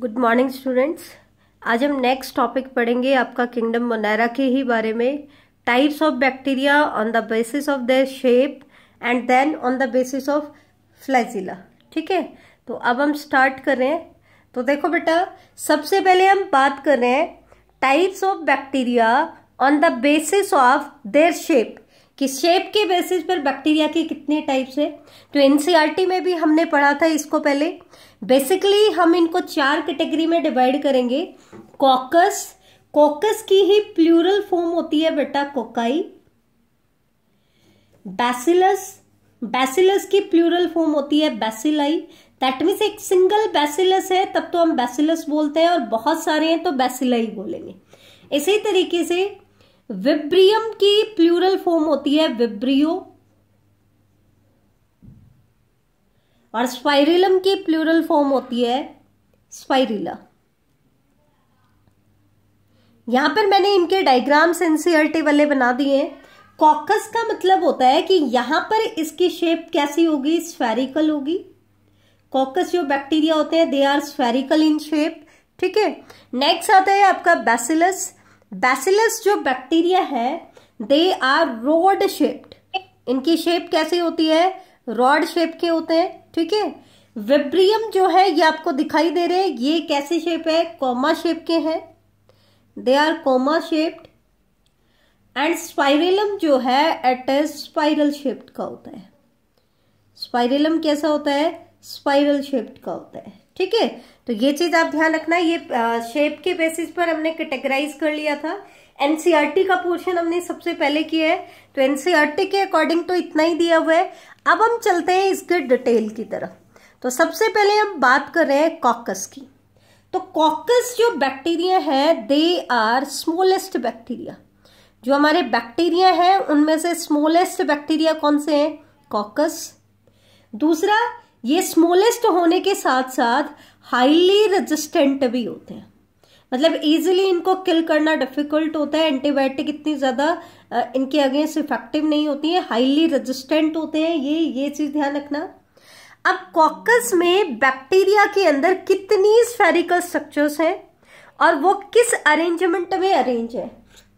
Good morning students आज हम next topic पढ़ेंगे आपका किंगडम मोनेरा के ही बारे में types of bacteria on the basis of their shape and then on the basis of flagella ठीक है तो अब हम स्टार्ट कर रहे हैं तो देखो बेटा सबसे पहले हम बात कर रहे हैं types of bacteria on the basis of their shape कि शेप के बेसिस पर बैक्टीरिया के कितने टाइप्स है तो एनसीईआरटी e में भी हमने पढ़ा था इसको पहले बेसिकली हम इनको चार कैटेगरी में डिवाइड करेंगे कॉकस कॉकस की ही प्लूरल फॉर्म होती है बेटा कोकाई बैसिलस बैसिलस की प्लूरल फॉर्म होती है बैसिलाई दैट मीन्स एक सिंगल बैसिलस है तब तो हम बैसिलस बोलते हैं और बहुत सारे हैं तो बैसिलाई बोलेंगे इसी तरीके से विब्रियम की प्लूरल फॉर्म होती है विब्रियो और स्पाइरिलम की प्लूरल फॉर्म होती है स्पाइरिला यहां पर मैंने इनके डायग्राम्स एनसीआरटी वाले बना दिए हैं कॉकस का मतलब होता है कि यहां पर इसकी शेप कैसी होगी स्फेरिकल होगी कॉकस जो बैक्टीरिया होते हैं they are spherical in shape ठीक है नेक्स्ट आता है आपका बेसिलस बैसिलस जो बैक्टीरिया है दे आर रोड शेप्ड इनकी शेप कैसे होती है रॉड शेप के होते हैं ठीक है वेब्रियम जो है ये आपको दिखाई दे रहे हैं ये कैसे शेप है कॉमा शेप के हैं they are comma shaped and spirillum जो है एट ए स्पाइरल शेप्ड का होता है स्पाइरेलम कैसा होता है स्पाइरल शेप्ड का होता है ठीक है तो ये चीज आप ध्यान रखना ये शेप के बेसिस पर हमने कैटेगराइज कर लिया था एनसीआरटी e का पोर्शन हमने सबसे पहले किया है तो एनसीआरटी e के अकॉर्डिंग तो इतना ही दिया हुआ है अब हम चलते हैं इसके डिटेल की तरफ तो सबसे पहले हम बात कर रहे हैं कॉकस की तो कॉकस जो बैक्टीरिया है दे आर स्मॉलेस्ट बैक्टीरिया जो हमारे बैक्टीरिया है उनमें से स्मॉलेस्ट बैक्टीरिया कौन से हैं कॉकस दूसरा ये स्मॉलेस्ट होने के साथ साथ हाईली रेजिस्टेंट भी होते हैं मतलब ईजिली इनको किल करना डिफिकल्ट होता है एंटीबायोटिक इतनी ज़्यादा इनके अगेंस्ट इफेक्टिव नहीं होती है हाईली रेजिस्टेंट होते हैं ये ये चीज़ ध्यान रखना अब कॉकस में बैक्टीरिया के अंदर कितनी स्फेरिकल स्ट्रक्चर्स हैं और वो किस अरेंजमेंट में अरेंज है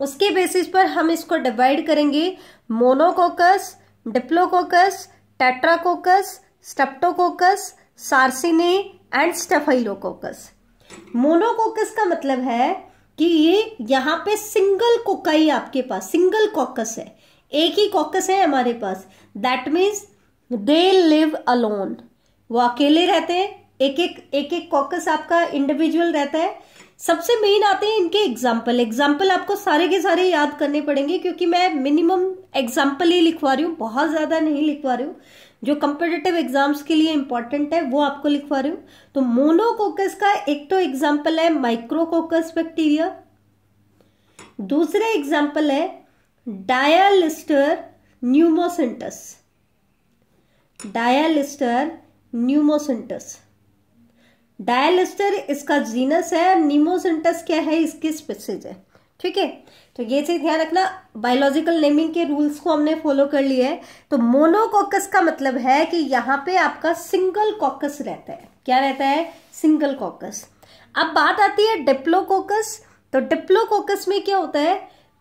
उसके बेसिस पर हम इसको डिवाइड करेंगे monococcus diplococcus tetracoccus streptococcus sarcinae and staphylococcus monococcus का मतलब है कि ये यहाँ पे सिंगल कोकाई आपके पास सिंगल कोकस है एक ही कॉकस है हमारे पास that means they live alone वो अकेले रहते हैं एक एक एक एक कॉकस आपका इंडिविजुअल रहता है सबसे मेन आते हैं इनके एग्जाम्पल एग्जाम्पल आपको सारे के सारे याद करने पड़ेंगे क्योंकि मैं मिनिमम एग्जाम्पल ही लिखवा रही हूँ बहुत ज़्यादा नहीं लिखवा रही हूँ जो कंपिटेटिव एग्जाम्स के लिए इंपॉर्टेंट है वो आपको लिखवा रही हूँ तो मोनोकोकस का एक तो एग्जाम्पल है माइक्रोकोकस बैक्टीरिया दूसरे एग्जाम्पल है डायलिस्टर न्यूमोसेंटस डायलिस्टर न्यूमोसेंटस डायलिस्टर इसका जीनस है न्यूमोसेंटस क्या है इसकी स्पेसिज है ठीक है तो ये चीज ध्यान रखना बायोलॉजिकल नेमिंग के रूल्स को हमने फॉलो कर लिया है तो मोनोकॉकस का मतलब है कि यहाँ पे आपका सिंगल कॉकस रहता है क्या रहता है सिंगल कॉकस अब बात आती है डिप्लोकोकस तो डिप्लोकोकस में क्या होता है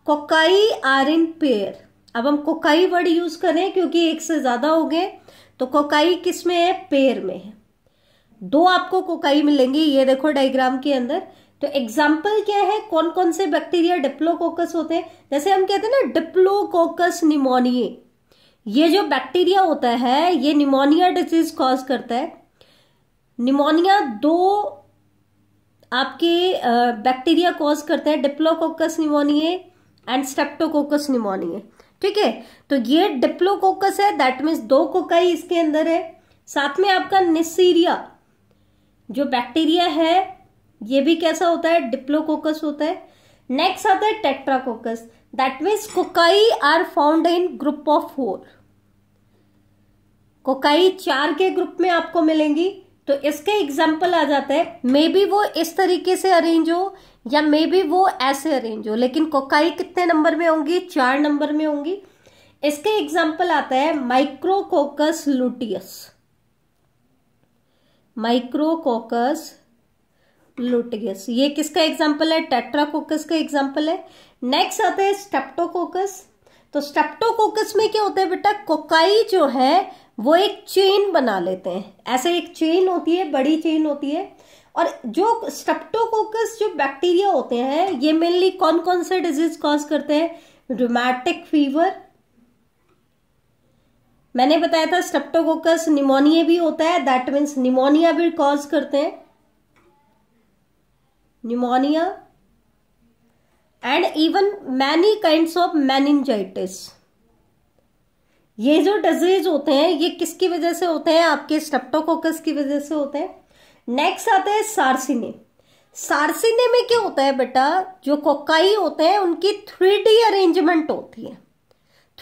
कोकाई आर इन पेयर अब हम कोकाई वर्ड यूज करें क्योंकि एक से ज्यादा हो गए तो कोकाई किस में है पेयर में है दो आपको कोकाई मिलेंगी ये देखो डायग्राम के अंदर तो एग्जाम्पल क्या है कौन कौन से बैक्टीरिया डिप्लोकोकस होते हैं जैसे हम कहते हैं ना डिप्लोकोकस निमोनिए ये जो बैक्टीरिया होता है ये निमोनिया डिजीज कॉज करता है निमोनिया दो आपके बैक्टीरिया कॉज करता है diplococcus pneumoniae and streptococcus pneumoniae ठीक है तो ये डिप्लोकोकस है दैट मीन्स दो कोकाई इसके अंदर है साथ में आपका निसीरिया जो बैक्टीरिया है ये भी कैसा होता है डिप्लोकोकस होता है नेक्स्ट आता है tetracoccus that means cocci are found in group of four cocci चार के ग्रुप में आपको मिलेंगी तो इसके एग्जाम्पल आ जाता है मे बी वो इस तरीके से अरेंज हो या मे बी वो ऐसे अरेंज हो लेकिन कोकाई कितने नंबर में होंगी चार नंबर में होंगी इसके एग्जाम्पल आता है माइक्रोकोकस लुटियस माइक्रोकोकस प्लूटगियस ये किसका एग्जाम्पल है टेट्राकोकस का एग्जाम्पल है नेक्स्ट आता है स्टेप्टोकोकस तो स्टेप्टोकोकस में क्या होता है बेटा कोकाई जो है वो एक चेन बना लेते हैं ऐसे एक चेन होती है बड़ी चेन होती है और जो स्टेप्टोकोकस जो बैक्टीरिया होते हैं ये मेनली कौन कौन से डिजीज कॉज करते हैं रोमैटिक फीवर मैंने बताया था स्टेप्टोकोकस निमोनिया भी होता है दैट मीन्स निमोनिया भी कॉज करते हैं pneumonia and even many kind of meningitis ये जो डिजीज होते हैं ये किसकी वजह से होते हैं आपके स्टेप्टोकोकस की वजह से होते हैं नेक्स्ट आते हैं सारसिने सारसिने में क्या होता है बेटा जो कोकाई होते हैं उनकी थ्री डी अरेंजमेंट होती है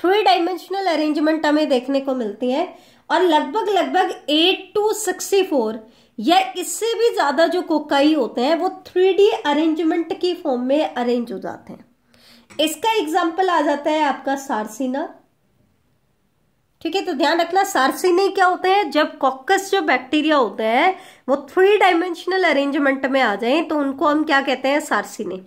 थ्री डायमेंशनल अरेंजमेंट हमें देखने को मिलती है और लगभग लगभग एट टू सिक्सटी फोर या इससे भी ज़्यादा जो कोकाई होते हैं वो थ्री डी अरेंजमेंट की फॉर्म में अरेंज हो जाते हैं इसका एग्जाम्पल आ जाता है आपका सारसीना ठीक है तो ध्यान रखना सारसीने क्या होते हैं जब कॉकस जो बैक्टीरिया होते हैं वो थ्री डायमेंशनल अरेंजमेंट में आ जाए तो उनको हम क्या कहते हैं सारसीने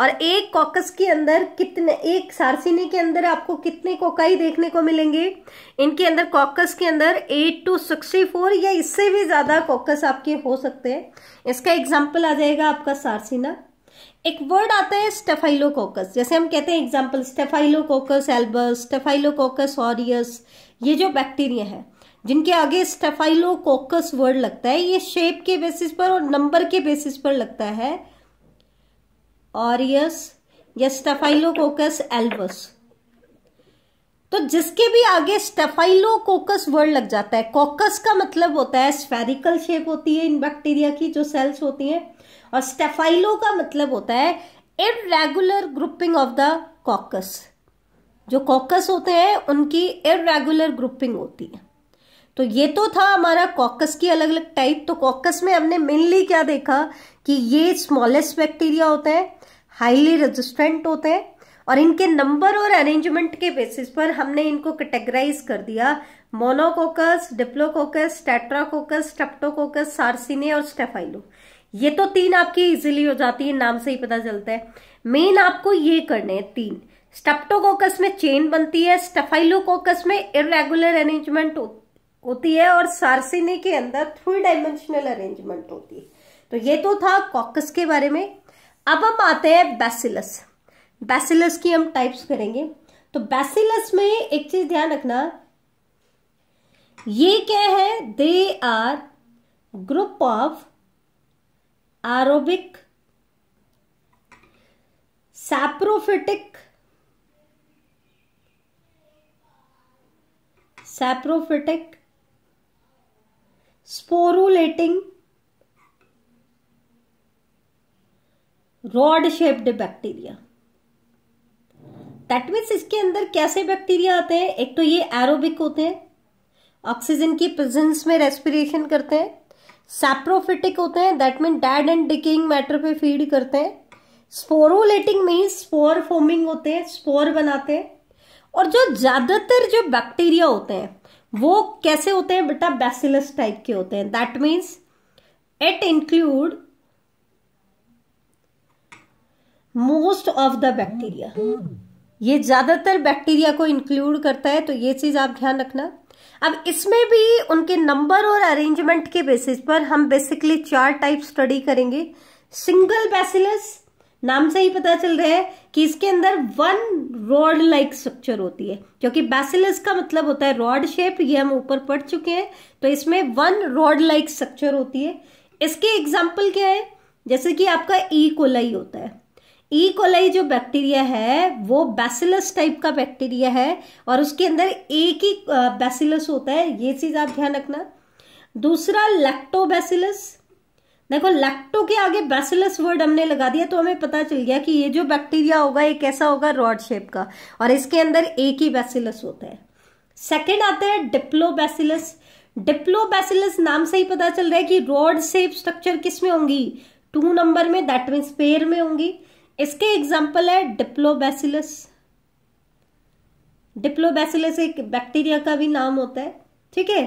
और एक कॉकस के अंदर कितने एक सार्सिनी के अंदर आपको कितने कोकाई देखने को मिलेंगे इनके अंदर कॉकस के अंदर 8 टू 64 या इससे भी ज़्यादा कॉकस आपके हो सकते हैं इसका एग्जाम्पल आ जाएगा आपका सारसिना एक वर्ड आता है स्टेफाइलोकोकस जैसे हम कहते हैं example staphylococcus albus staphylococcus aureus ये जो बैक्टीरिया है जिनके आगे स्टेफाइलोकोकस वर्ड लगता है ये शेप के बेसिस पर और नंबर के बेसिस पर लगता है ऑरियस या स्टेफाइलोकोकस एल्बस तो जिसके भी आगे स्टेफाइलोकोकस वर्ड लग जाता है कॉकस का मतलब होता है स्फेरिकल शेप होती है इन बैक्टीरिया की जो सेल्स होती हैं और स्टेफाइलो का मतलब होता है irregular grouping of the coccus जो कॉकस होते हैं उनकी इरेगुलर ग्रुपिंग होती है तो ये तो था हमारा कॉकस की अलग अलग टाइप तो कॉकस में हमने मेनली क्या देखा कि ये स्मॉलेस्ट बैक्टीरिया होते हैं हाईली रेजिस्टेंट होते हैं और इनके नंबर और अरेंजमेंट के बेसिस पर हमने इनको कैटेगराइज कर दिया monococcus diplococcus tetracoccus streptococcus sarcinae और स्टेफाइलो ये तो तीन आपकी इजीली हो जाती है नाम से ही पता चलता है मेन आपको ये करने हैं तीन स्टेप्टोकोकस में चेन बनती है स्टेफाइलोकोकस में इरेगुलर अरेंजमेंट होती है और सार्सिने के अंदर थ्री डायमेंशनल अरेंजमेंट होती है तो ये तो था कॉकस के बारे में अब हम आते हैं बैसिलस बैसिलस की हम टाइप्स करेंगे तो बैसिलस में एक चीज ध्यान रखना ये क्या है they are group of aerobic saprophytic saprophytic sporulating rod shaped bacteria that means इसके अंदर कैसे बैक्टीरिया आते हैं एक तो ये एरोबिक होते हैं ऑक्सीजन की प्रेजेंस में रेस्पिरेशन करते हैं सैप्रोफिटिक होते हैं that mean dead and decaying matter पे फीड करते हैं स्पोरोलेटिंग मीन्स स्पोर फॉर्मिंग होते हैं स्पोर बनाते हैं और जो ज़्यादातर जो बैक्टीरिया होते हैं वो कैसे होते हैं बेटा बेसिलस टाइप के होते हैं that means it include most of the bacteria ये ज्यादातर बैक्टीरिया को इंक्लूड करता है तो ये चीज आप ध्यान रखना अब इसमें भी उनके नंबर और अरेंजमेंट के बेसिस पर हम बेसिकली चार टाइप स्टडी करेंगे सिंगल बैसिलस नाम से ही पता चल रहा है कि इसके अंदर वन रॉड लाइक स्ट्रक्चर होती है क्योंकि बैसिलस का मतलब होता है रॉड शेप ये हम ऊपर पढ़ चुके हैं तो इसमें वन रॉड लाइक स्ट्रक्चर होती है इसके एग्जाम्पल क्या है जैसे कि आपका ई e कोलाई होता है ई e. कोलाई जो बैक्टीरिया है वो बैसिलस टाइप का बैक्टीरिया है और उसके अंदर एक ही बैसिलस होता है ये चीज आप ध्यान रखना दूसरा लैक्टोबैसिलस देखो लैक्टो के आगे बैसिलस वर्ड हमने लगा दिया तो हमें पता चल गया कि ये जो बैक्टीरिया होगा ये कैसा होगा रॉड शेप का और इसके अंदर एक ही बैसिलस होता है सेकेंड आता है डिप्लोबैसिलस डिप्लोबैसिलस नाम से ही पता चल रहा है कि रॉड शेप स्ट्रक्चर किस में होंगी टू नंबर में दैट मीन्स पेयर में होंगी इसके एग्जाम्पल है डिप्लोबैसिलस डिप्लोबैसिलस एक बैक्टीरिया का भी नाम होता है ठीक है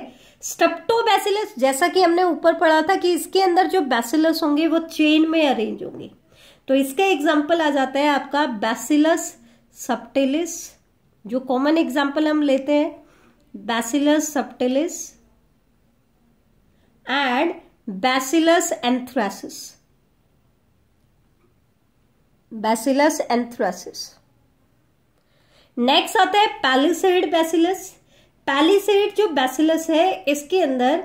स्टप्टोबैसिलस जैसा कि हमने ऊपर पढ़ा था कि इसके अंदर जो बैसिलस होंगे वो चेन में अरेंज होंगे तो इसका एग्जाम्पल आ जाता है आपका बैसिलस सप्टेलिस जो कॉमन एग्जाम्पल हम लेते हैं bacillus subtilis and bacillus anthracis bacillus anthracis next आता है पैलिसेड बैसिलस पैलिसेड जो बैसिलस है इसके अंदर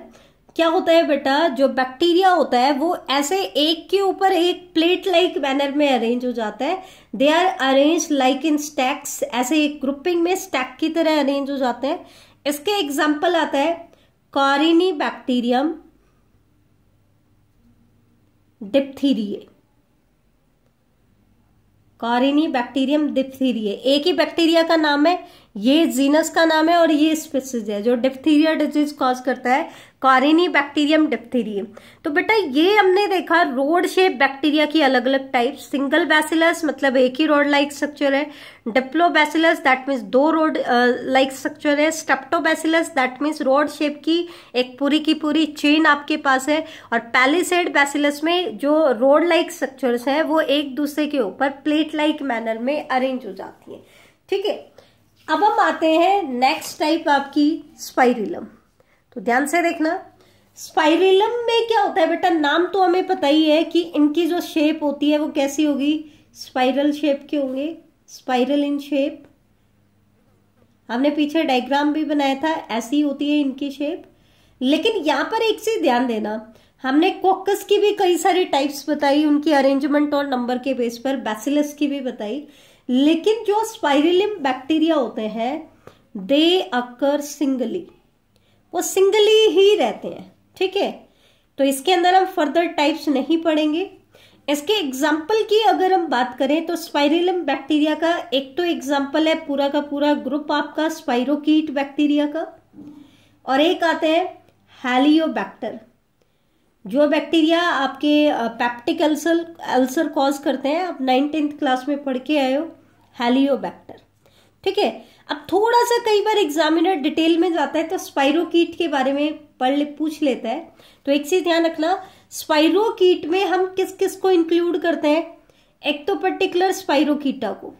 क्या होता है बेटा जो बैक्टीरिया होता है वो ऐसे एक के ऊपर एक प्लेट लाइक बैनर में अरेंज हो जाता है they are arrange like in stacks ऐसे एक ग्रुपिंग में स्टैक की तरह अरेंज हो जाते हैं इसके एग्जाम्पल आता है corynebacterium diphtheriae corynebacterium diphtheriae एक ही बैक्टीरिया का नाम है ये जीनस का नाम है और ये स्पेसिस है जो डिप्थीरिया डिजीज कॉज करता है कॉरिनी बैक्टीरियम डिप्थीरियम तो बेटा ये हमने देखा रोड शेप बैक्टीरिया की अलग अलग टाइप सिंगल बैसिलस मतलब एक ही रोड लाइक स्ट्रक्चर है डिप्लो बैसिलस दैट मीन्स दो रोड लाइक स्ट्रक्चर है streptobacillus that means rod shape की एक पूरी की पूरी चेन आपके पास है और पैलिसेड बैसिलस में जो रोड लाइक स्ट्रक्चर है वो एक दूसरे के ऊपर प्लेट लाइक मैनर में अरेंज हो जाती है ठीक है अब हम आते हैं नेक्स्ट टाइप आपकी स्पाइरिलम तो ध्यान से देखना स्पाइरिलम में क्या होता है बेटा नाम तो हमें पता ही है कि इनकी जो शेप होती है वो कैसी होगी स्पाइरल शेप के होंगे स्पाइरल इन शेप हमने पीछे डायग्राम भी बनाया था ऐसी होती है इनकी शेप लेकिन यहां पर एक चीज ध्यान देना हमने कोकस की भी कई सारी टाइप्स बताई उनकी अरेंजमेंट और नंबर के बेस पर बैसिलस की भी बताई लेकिन जो स्पाइरिलिम बैक्टीरिया होते हैं दे अकर सिंगली वो सिंगली ही रहते हैं ठीक है तो इसके अंदर हम फर्दर टाइप्स नहीं पढ़ेंगे इसके एग्जाम्पल की अगर हम बात करें तो स्पाइरिलम बैक्टीरिया का एक तो एग्जाम्पल है पूरा का पूरा ग्रुप आपका स्पाइरोकीट बैक्टीरिया का और एक आते हैं हेलियोबैक्टर जो बैक्टीरिया आपके पैप्टिक अल्सर अल्सर कॉज करते हैं आप नाइन टेंथ क्लास में पढ़ के आए हो हेलियोबैक्टर ठीक है अब थोड़ा सा कई बार एग्जामिनर डिटेल में जाता है तो स्पाइरोकीट के बारे में पढ़ ले पूछ लेता है तो एक चीज ध्यान रखना स्पाइरोकीट में हम किस किस को इंक्लूड करते हैं एक तो पर्टिकुलर स्पाइरोकीटा को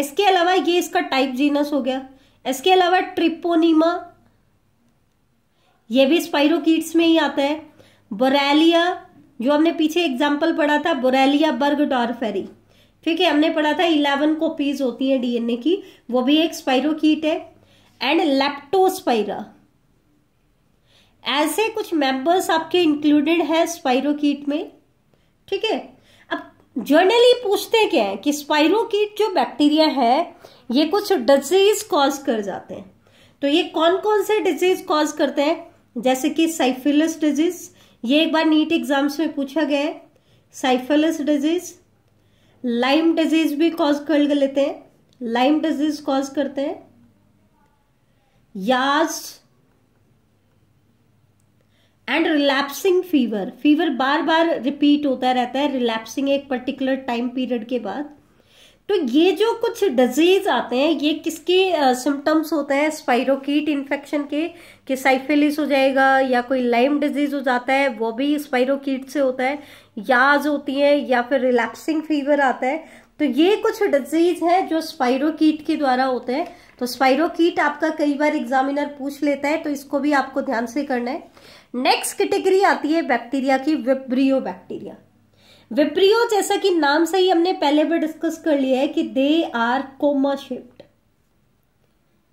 इसके अलावा ये इसका टाइप जीनस हो गया इसके अलावा ट्रिपोनीमा ये भी स्पाइरोकीट्स में ही आता है बोरेलिया जो हमने पीछे एग्जाम्पल पढ़ा था बोरेलिया बर्ग डॉरफेरी ठीक है हमने पढ़ा था इलेवन कॉपीज होती है डीएनए की वो भी एक स्पाइरोकीट है एंड लेप्टोस्पाइरा ऐसे कुछ मेंबर्स आपके इंक्लूडेड है स्पाइरोकीट में ठीक है अब जर्नली पूछते क्या है कि स्पाइरोकीट जो बैक्टीरिया है ये कुछ डिजीज कॉज कर जाते हैं तो ये कौन कौन से डिजीज कॉज करते हैं जैसे कि साइफिलस डिजीज ये एक बार नीट एग्जाम्स में पूछा गया है साइफिलस डिजीज लाइम डिजीज भी कॉज कर लेते हैं लाइम डिजीज कॉज करते हैं yaws and relapsing fever fever बार बार रिपीट होता रहता है रिलैप्सिंग एक पर्टिकुलर टाइम पीरियड के बाद तो ये जो कुछ डिजीज आते हैं ये किसके सिम्टम्स होते हैं स्पाइरोकीट इन्फेक्शन के कि साइफेलिस हो जाएगा या कोई लाइम डिजीज हो जाता है वो भी स्पाइरोकीट से होता है याज होती है या फिर रिलैक्सिंग फीवर आता है तो ये कुछ डिजीज है जो स्पाइरोकीट के द्वारा होते हैं तो स्पाइरोकीट आपका कई बार एग्जामिनर पूछ लेता है तो इसको भी आपको ध्यान से करना है नेक्स्ट कैटेगरी आती है बैक्टीरिया की विप्रियो बैक्टीरिया विप्रियो जैसा कि नाम से ही हमने पहले भी डिस्कस कर लिया है कि दे आर कोमा शिफ्ट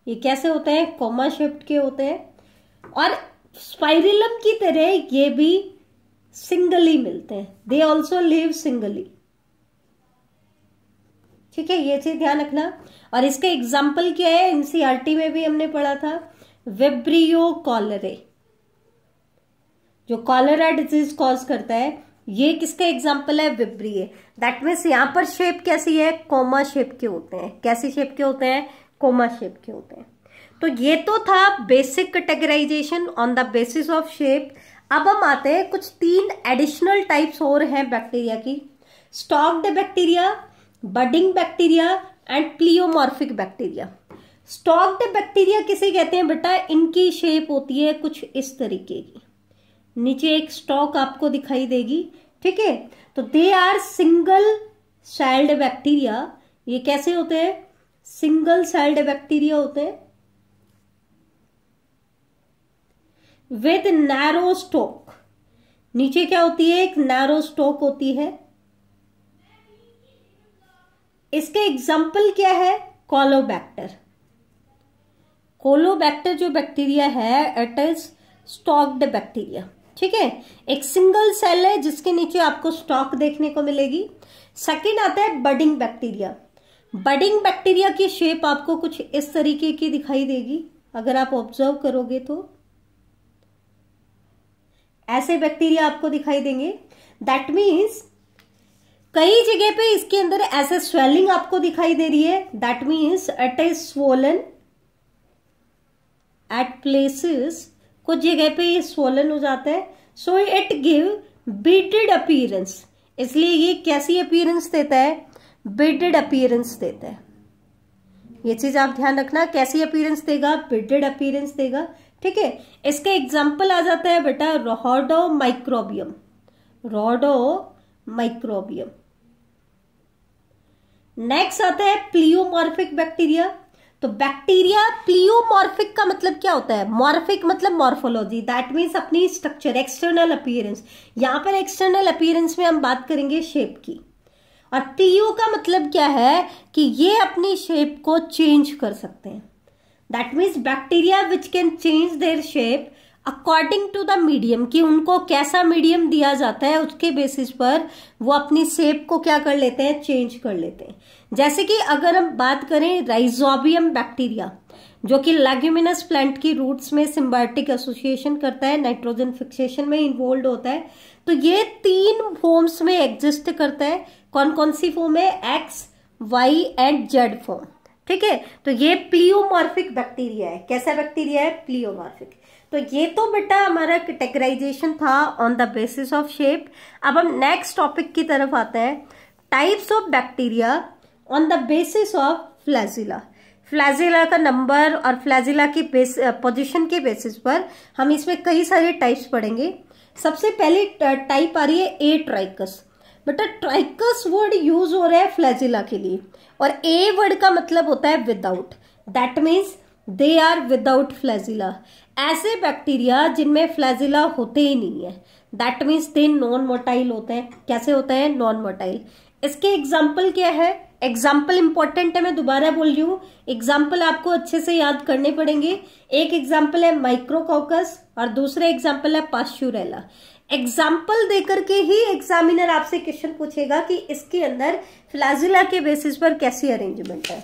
ये कैसे होते हैं कोमा शिफ्ट के होते हैं और स्पाइरिलम की तरह ये भी सिंगली मिलते हैं दे ऑल्सो लिव सिंगली ठीक है ये चीज ध्यान रखना और इसका एग्जाम्पल क्या है एनसीआरटी e में भी हमने पढ़ा था वेब्रियो कॉलरे जो कॉलरा डिजीज कॉज करता है ये किसका एग्जाम्पल है विप्रिय दैट मीन्स यहाँ पर शेप कैसी है कोमा शेप के होते हैं कैसी शेप के होते हैं कोमा शेप के होते हैं तो ये तो था basic categorization on the basis of shape अब हम आते हैं कुछ तीन एडिशनल टाइप्स और हैं बैक्टीरिया की stalked bacteria budding bacteria and pleomorphic bacteria stalked bacteria किसे कहते हैं बेटा इनकी शेप होती है कुछ इस तरीके की नीचे एक स्टॉक आपको दिखाई देगी ठीक है तो they are single celled bacteria ये कैसे होते हैं सिंगल सेल्ड बैक्टीरिया होते हैं विद नैरो स्टोक नीचे क्या होती है एक नैरो स्टोक होती है इसके एग्जाम्पल क्या है कोलोबैक्टर कोलोबैक्टर जो बैक्टीरिया है इट इज स्टॉक्ड बैक्टीरिया ठीक है एक सिंगल सेल है जिसके नीचे आपको स्टॉक देखने को मिलेगी सेकेंड आता है बडिंग बैक्टीरिया बडिंग बैक्टीरिया की शेप आपको कुछ इस तरीके की दिखाई देगी अगर आप ऑब्जर्व करोगे तो ऐसे बैक्टीरिया आपको दिखाई देंगे दैट मीन्स कई जगह पे इसके अंदर ऐसे स्वेलिंग आपको दिखाई दे रही है that means at a swollen at places कुछ जगह पे ये स्वोलन हो जाता है so it give beaded appearance इसलिए ये कैसी अपीयरेंस देता है बिडेड अपीयरेंस देता है ये चीज आप ध्यान रखना कैसी अपीयरेंस देगा बिडेड अपीयरेंस देगा ठीक है इसका एग्जाम्पल आ जाता है बेटा rhodomicrobium rhodomicrobium next आता है प्लियोमॉर्फिक बैक्टीरिया तो बैक्टीरिया प्लियोमॉर्फिक का मतलब क्या होता है मॉर्फिक मतलब मॉर्फोलॉजी दैट मीन्स अपनी स्ट्रक्चर एक्सटर्नल अपीयरेंस यहां पर एक्सटर्नल अपीयरेंस में हम बात करेंगे शेप की और पीयू का मतलब क्या है कि ये अपनी शेप को चेंज कर सकते हैं that means bacteria which can change their shape according to the medium कि उनको कैसा मीडियम दिया जाता है उसके बेसिस पर वो अपनी सेप को क्या कर लेते हैं चेंज कर लेते हैं जैसे कि अगर हम बात करें राइजोबियम बैक्टीरिया जो कि लेग्यूमिनस प्लांट की रूट्स में सिम्बायोटिक एसोसिएशन करता है नाइट्रोजन फिक्सेशन में इन्वॉल्व होता है तो ये तीन फॉर्म्स में एग्जिस्ट करता है कौन कौन सी फॉर्म है X Y and Z form ठीक है तो ये प्लियोमॉर्फिक बैक्टीरिया है कैसा बैक्टीरिया है प्लियोमॉर्फिक तो ये तो बेटा हमारा कैटेगराइजेशन था on the basis of shape अब हम नेक्स्ट टॉपिक की तरफ आते हैं types of bacteria on the basis of flagella flagella का नंबर और फ्लैजिला की पोजीशन के बेसिस पर हम इसमें कई सारे टाइप्स पढ़ेंगे सबसे पहले टाइप आ रही है ए ट्राइकस बेटा ट्राइकस वर्ड यूज हो रहा है फ्लैजिला के लिए और ए वर्ड का मतलब होता है without that means they are without flagella ऐसे बैक्टीरिया जिनमें फ्लैजिला होते ही नहीं है that means they non motile होते हैं कैसे होते हैं नॉन मोटाइल इसके एग्जाम्पल क्या है एग्जाम्पल इंपॉर्टेंट है मैं दोबारा बोल रही हूँ एग्जाम्पल आपको अच्छे से याद करने पड़ेंगे एक एग्जाम्पल है माइक्रोकॉकस और दूसरा एग्जाम्पल है पास्चुरेला एग्जाम्पल देकर के ही एग्जामिनर आपसे क्वेश्चन पूछेगा कि इसके अंदर फ्लाजिला के बेसिस पर कैसी अरेंजमेंट है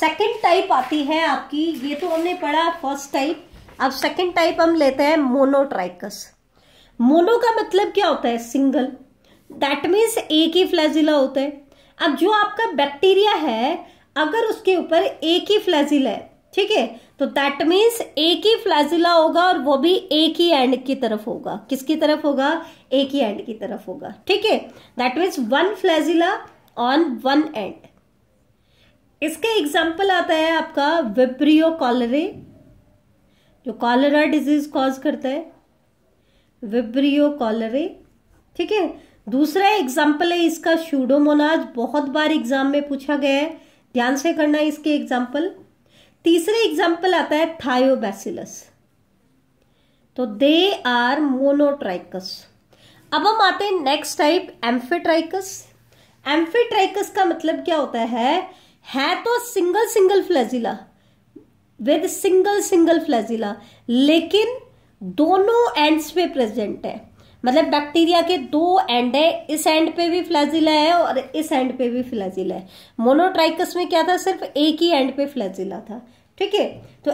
सेकेंड टाइप आती है आपकी ये तो हमने पढ़ा फर्स्ट टाइप अब सेकेंड टाइप हम लेते हैं मोनोट्राइकस मोनो का मतलब क्या होता है सिंगल दैट मीन्स एक ही फ्लैजिला होता है अब जो आपका बैक्टीरिया है अगर उसके ऊपर एक ही फ्लैजिला है ठीक है तो दैट मीन्स एक ही फ्लैजिला होगा और वो भी एक ही एंड की तरफ होगा किसकी तरफ होगा एक ही एंड की तरफ होगा ठीक है that means one flagella on one end इसके एग्जाम्पल आता है आपका विप्रियो कॉलरे जो कॉलरा डिजीज कॉज करता है विप्रियो कॉलरे ठीक है दूसरा एग्जाम्पल है इसका शूडोमोनाज बहुत बार एग्जाम में पूछा गया है ध्यान से करना इसके एग्जाम्पल तीसरे एग्जाम्पल आता है थायोबैसिलस तो दे आर मोनोट्राइकस अब हम आते हैं नेक्स्ट टाइप एम्फेट्राइकस एम्फेट्राइकस का मतलब क्या होता है है तो single single flagella with single single flagella लेकिन दोनों एंड्स पे प्रेजेंट है मतलब बैक्टीरिया के दो एंड है इस एंड पे भी फ्लैजिला है और इस एंड पे भी फ्लैजिला है मोनोट्राइकस में क्या था सिर्फ एक ही एंड पे फ्लैजिला था ठीक है तो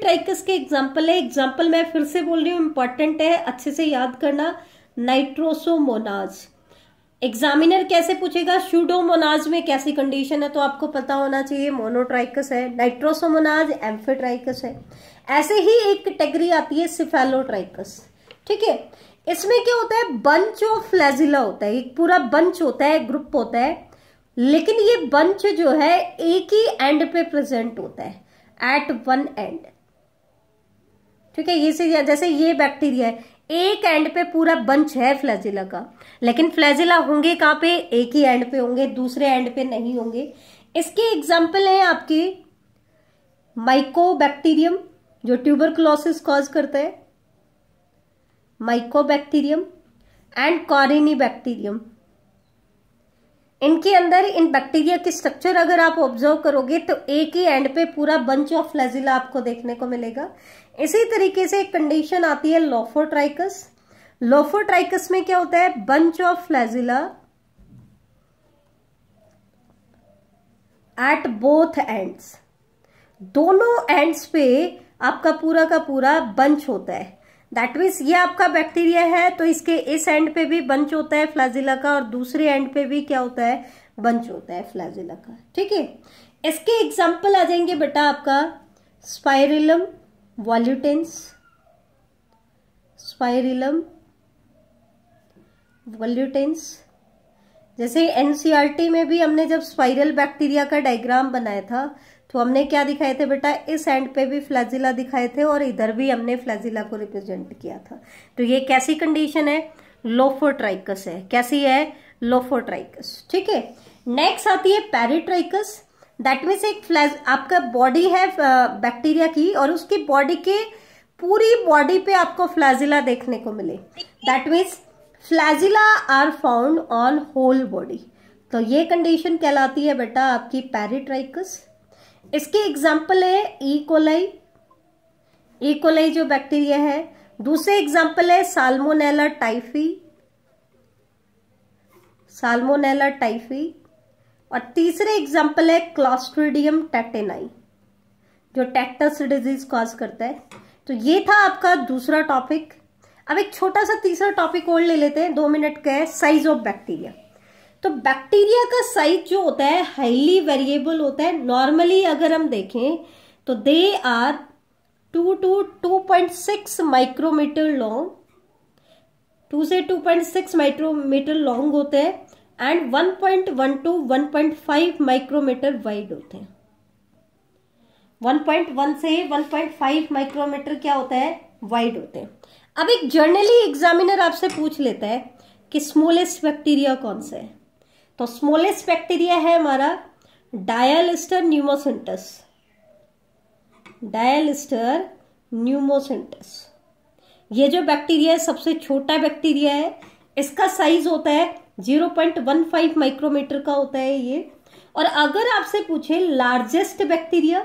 ट्राइकस के एग्जाम्पल है एग्जाम्पल मैं फिर से बोल रही हूँ इंपॉर्टेंट है अच्छे से याद करना नाइट्रोसोमोनाज एग्जामिनर कैसे पूछेगा शूडोमोनाज में कैसी कंडीशन है तो आपको पता होना चाहिए मोनोट्राइकस है नाइट्रोसोमोनाज एम्फेट्राइकस है ऐसे ही एक कैटेगरी आती है सिफेलोट्राइकस ठीक है इसमें क्या होता है बंच ऑफ फ्लैजिला होता है एक पूरा बंच होता है ग्रुप होता है लेकिन ये बंच जो है एक ही एंड पे प्रेजेंट होता है एट वन एंड ठीक है ये से जैसे ये बैक्टीरिया है एक एंड पे पूरा बंच है फ्लैजिला का लेकिन फ्लैजिला होंगे कहाँ पे एक ही एंड पे होंगे दूसरे एंड पे नहीं होंगे इसके एग्जाम्पल हैं आपके माइकोबैक्टीरियम जो ट्यूबरक्लोसिस कॉज करता है माइकोबैक्टीरियम एंड कॉरिनी बैक्टीरियम इनके अंदर इन बैक्टीरिया की स्ट्रक्चर अगर आप ऑब्जर्व करोगे तो एक ही एंड पे पूरा बंच ऑफ फ्लैजिला आपको देखने को मिलेगा इसी तरीके से एक कंडीशन आती है लोफोट्राइकस लोफोट्राइकस में क्या होता है bunch of flagella at both ends दोनों एंड्स पे आपका पूरा का पूरा बंच होता है दैट मीन्स ये आपका बैक्टीरिया है तो इसके इस एंड पे भी बंच होता है फ्लाजिला का और दूसरे एंड पे भी क्या होता है बंच होता है फ्लाजिला का ठीक है इसके एग्जाम्पल आ जाएंगे बेटा आपका स्पाइरिलम वॉल्यूटेंस स्पाइरिलम वॉल्यूटेंस जैसे एनसीआरटी में भी हमने जब स्पाइरल बैक्टीरिया का डायग्राम बनाया था तो हमने क्या दिखाए थे बेटा इस एंड पे भी फ्लैजिला दिखाए थे और इधर भी हमने फ्लैजिला को रिप्रेजेंट किया था तो ये कैसी कंडीशन है लोफोट्राइकस है कैसी है लोफोट्राइकस ठीक है नेक्स्ट आती है पैरिट्राइकस दैट मीन्स एक फ्लैज आपका बॉडी है बैक्टीरिया की और उसकी बॉडी के पूरी बॉडी पे आपको फ्लैजिला देखने को मिले that means flagella are found on whole body तो ये कंडीशन कहलाती है बेटा आपकी पेरीट्राइकस इसके एग्जाम्पल है ईकोलाई e. E coli e. जो बैक्टीरिया है दूसरे एग्जाम्पल है साल्मोनेला टाइफी साल्मोनेला टाइफी और तीसरे एग्जाम्पल है क्लॉस्ट्रीडियम टेटेनाई जो टैक्टस डिजीज कॉज करता है तो ये था आपका दूसरा टॉपिक अब एक छोटा सा तीसरा टॉपिक और ले लेते हैं दो मिनट का है साइज ऑफ बैक्टीरिया तो बैक्टीरिया का साइज जो होता है हाईली वेरिएबल होता है नॉर्मली अगर हम देखें तो they are two to two point six micrometre long two से two point six micrometre long होते हैं and one point one to one point five micrometre wide होते हैं वन पॉइंट वन से वन पॉइंट फाइव माइक्रोमीटर क्या होता है wide होते हैं अब एक जर्नली एग्जामिनर आपसे पूछ लेता है कि स्मॉलेस्ट बैक्टीरिया कौन सा है तो स्मॉलेस्ट बैक्टीरिया है हमारा डायलिस्टर न्यूमोसेंटस डायलिस्टर न्यूमोसेंटस ये जो बैक्टीरिया है सबसे छोटा बैक्टीरिया है इसका साइज होता है zero point one five micrometre का होता है ये और अगर आपसे पूछे लार्जेस्ट बैक्टीरिया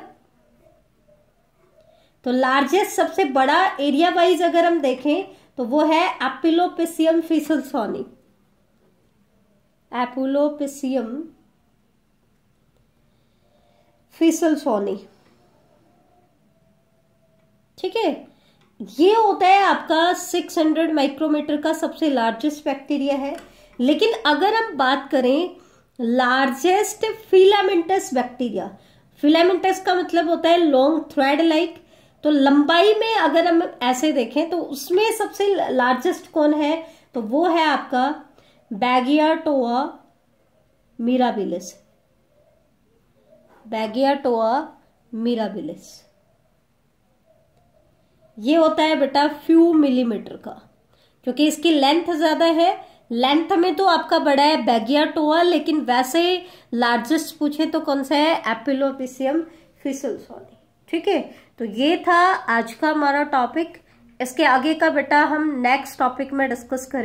तो लार्जेस्ट सबसे बड़ा एरिया वाइज अगर हम देखें तो वो है एपिलोपेसियम फिसल्सोनी एपोलोपिसियम फिसलसोनी ठीक है ये होता है आपका 600 माइक्रोमीटर का सबसे लार्जेस्ट बैक्टीरिया है लेकिन अगर हम बात करें लार्जेस्ट फिलामेंटस बैक्टीरिया फिलामेंटस का मतलब होता है लॉन्ग थ्रेड लाइक तो लंबाई में अगर हम ऐसे देखें तो उसमें सबसे लार्जेस्ट कौन है तो वो है आपका बैगिया टोआ मीराबिलिस बैगिया टोआ मीराबिलिस ये होता है बेटा फ्यू मिलीमीटर का क्योंकि इसकी लेंथ ज्यादा है लेंथ में तो आपका बड़ा है बैगिया टोआ लेकिन वैसे लार्जेस्ट पूछे तो कौन सा है एपिलोपिसियम फिसल सॉरी ठीक है तो ये था आज का हमारा टॉपिक इसके आगे का बेटा हम नेक्स्ट टॉपिक में डिस्कस करें